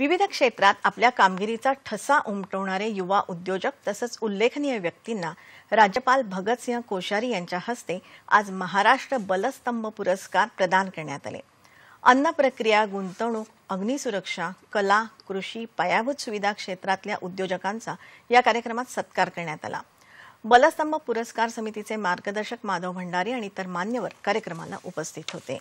विविध क्षेत्रात आपल्या कामगिरीचा ठसा उमटवणारे युवा उद्योजक तसंच उल्लेखनीय व्यक्तींना राज्यपाल भगतसिंह कोश्यारी यांच्या हस्ते आज महाराष्ट्र बलस्तंभ पुरस्कार प्रदान करण्यात आले अन्न प्रक्रिया गुंतवणूक अग्निसुरक्षा कला कृषी पायाभूत सुविधा क्षेत्रातल्या उद्योजकांचा या कार्यक्रमात सत्कार करण्यात आला बलस्तंभ पुरस्कार समितीचे मार्गदर्शक माधव भंडारी आणि इतर मान्यवर कार्यक्रमाला उपस्थित होते